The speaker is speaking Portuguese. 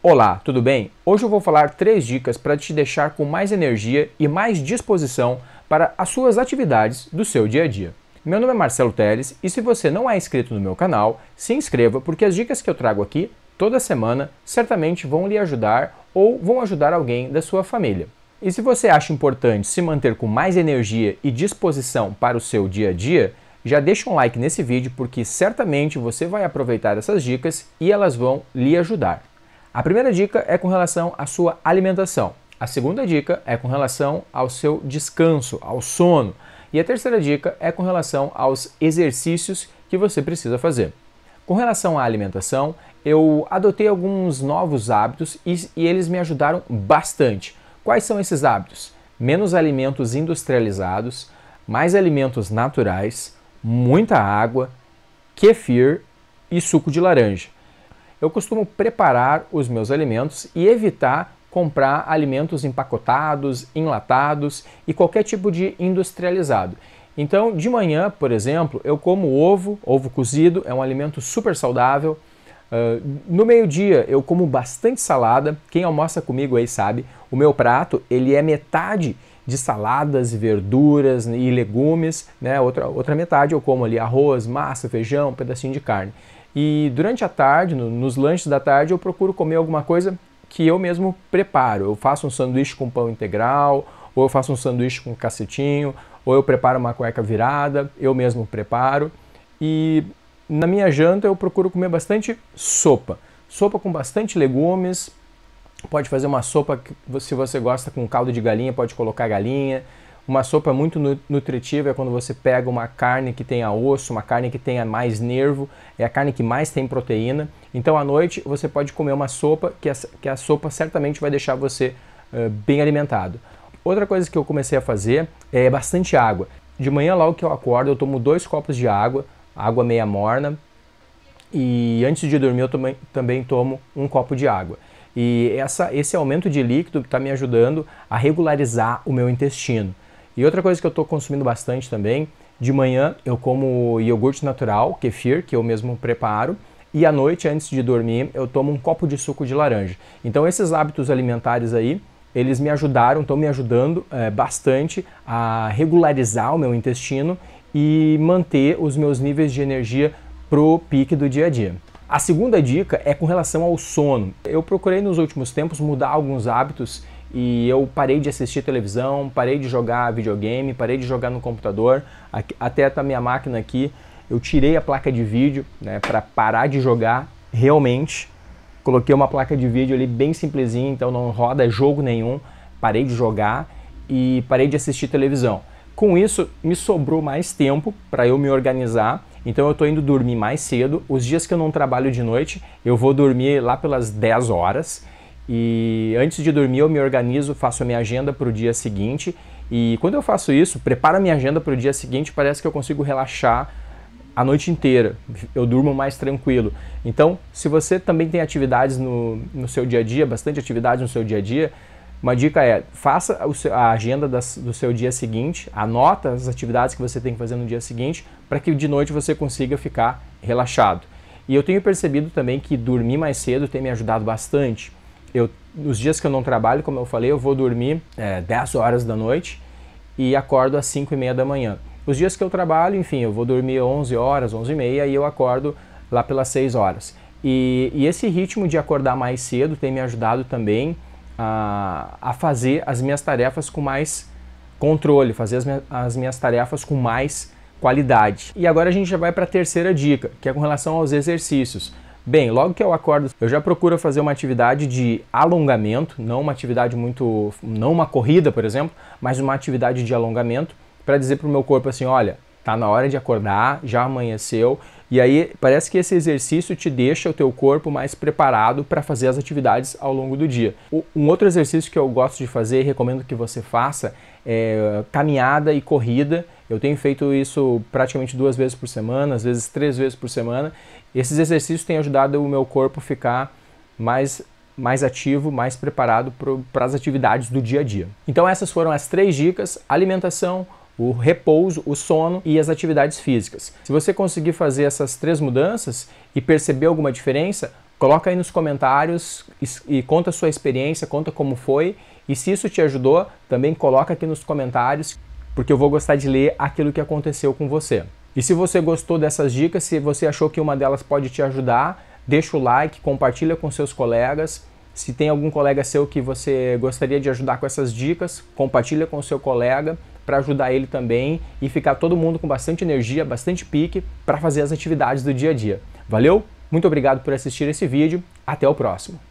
Olá, tudo bem? Hoje eu vou falar três dicas para te deixar com mais energia e mais disposição para as suas atividades do seu dia a dia. Meu nome é Marcelo Teles e se você não é inscrito no meu canal, se inscreva porque as dicas que eu trago aqui toda semana certamente vão lhe ajudar ou vão ajudar alguém da sua família. E se você acha importante se manter com mais energia e disposição para o seu dia a dia, já deixa um like nesse vídeo porque certamente você vai aproveitar essas dicas e elas vão lhe ajudar. A primeira dica é com relação à sua alimentação. A segunda dica é com relação ao seu descanso, ao sono. E a terceira dica é com relação aos exercícios que você precisa fazer. Com relação à alimentação, eu adotei alguns novos hábitos e, e eles me ajudaram bastante. Quais são esses hábitos? Menos alimentos industrializados, mais alimentos naturais, muita água, kefir e suco de laranja eu costumo preparar os meus alimentos e evitar comprar alimentos empacotados, enlatados e qualquer tipo de industrializado. Então, de manhã, por exemplo, eu como ovo, ovo cozido, é um alimento super saudável. Uh, no meio-dia eu como bastante salada. Quem almoça comigo aí sabe, o meu prato ele é metade de saladas, verduras e legumes, né? Outra, outra metade eu como ali arroz, massa, feijão, um pedacinho de carne. E durante a tarde, no, nos lanches da tarde, eu procuro comer alguma coisa que eu mesmo preparo. Eu faço um sanduíche com pão integral, ou eu faço um sanduíche com cacetinho, ou eu preparo uma cueca virada, eu mesmo preparo. E na minha janta eu procuro comer bastante sopa. Sopa com bastante legumes. Pode fazer uma sopa que, se você gosta com caldo de galinha, pode colocar galinha. Uma sopa muito nutritiva é quando você pega uma carne que tenha osso, uma carne que tenha mais nervo, é a carne que mais tem proteína. Então à noite você pode comer uma sopa que a, que a sopa certamente vai deixar você uh, bem alimentado. Outra coisa que eu comecei a fazer é bastante água. De manhã logo que eu acordo eu tomo dois copos de água, água meia morna, e antes de dormir eu também, também tomo um copo de água. E essa, esse aumento de líquido está me ajudando a regularizar o meu intestino. E outra coisa que eu estou consumindo bastante também, de manhã eu como iogurte natural, kefir, que eu mesmo preparo, e à noite, antes de dormir, eu tomo um copo de suco de laranja. Então esses hábitos alimentares aí, eles me ajudaram, estão me ajudando é, bastante a regularizar o meu intestino e manter os meus níveis de energia pro pique do dia a dia. A segunda dica é com relação ao sono. Eu procurei nos últimos tempos mudar alguns hábitos e eu parei de assistir televisão, parei de jogar videogame, parei de jogar no computador, até a minha máquina aqui, eu tirei a placa de vídeo né, para parar de jogar realmente. Coloquei uma placa de vídeo ali bem simplesinha, então não roda jogo nenhum. Parei de jogar e parei de assistir televisão. Com isso, me sobrou mais tempo para eu me organizar. Então eu estou indo dormir mais cedo. Os dias que eu não trabalho de noite, eu vou dormir lá pelas 10 horas e antes de dormir eu me organizo, faço a minha agenda para o dia seguinte. E quando eu faço isso, preparo a minha agenda para o dia seguinte, parece que eu consigo relaxar a noite inteira. Eu durmo mais tranquilo. Então, se você também tem atividades no, no seu dia a dia, bastante atividades no seu dia a dia, uma dica é, faça a agenda do seu dia seguinte, anota as atividades que você tem que fazer no dia seguinte, para que de noite você consiga ficar relaxado. E eu tenho percebido também que dormir mais cedo tem me ajudado bastante eu, nos dias que eu não trabalho, como eu falei, eu vou dormir é, 10 horas da noite e acordo às 5 e meia da manhã. Os dias que eu trabalho, enfim, eu vou dormir 11 horas, 11 e meia e eu acordo lá pelas 6 horas. E, e esse ritmo de acordar mais cedo tem me ajudado também a, a fazer as minhas tarefas com mais controle, fazer as, minha, as minhas tarefas com mais qualidade. E agora a gente já vai para a terceira dica, que é com relação aos exercícios. Bem, logo que eu acordo, eu já procuro fazer uma atividade de alongamento, não uma atividade muito, não uma corrida, por exemplo, mas uma atividade de alongamento para dizer para o meu corpo assim, olha, tá na hora de acordar, já amanheceu. E aí parece que esse exercício te deixa o teu corpo mais preparado para fazer as atividades ao longo do dia. Um outro exercício que eu gosto de fazer e recomendo que você faça é caminhada e corrida. Eu tenho feito isso praticamente duas vezes por semana, às vezes três vezes por semana. Esses exercícios têm ajudado o meu corpo a ficar mais mais ativo, mais preparado para as atividades do dia a dia. Então essas foram as três dicas: alimentação, o repouso, o sono e as atividades físicas. Se você conseguir fazer essas três mudanças e perceber alguma diferença, coloca aí nos comentários e, conta a sua experiência, conta como foi e se isso te ajudou, também coloca aqui nos comentários, porque eu vou gostar de ler aquilo que aconteceu com você. E se você gostou dessas dicas, se você achou que uma delas pode te ajudar, deixa o like, compartilha com seus colegas. Se tem algum colega seu que você gostaria de ajudar com essas dicas, compartilha com seu colega para ajudar ele também e ficar todo mundo com bastante energia, bastante pique para fazer as atividades do dia a dia. Valeu? Muito obrigado por assistir esse vídeo. Até o próximo.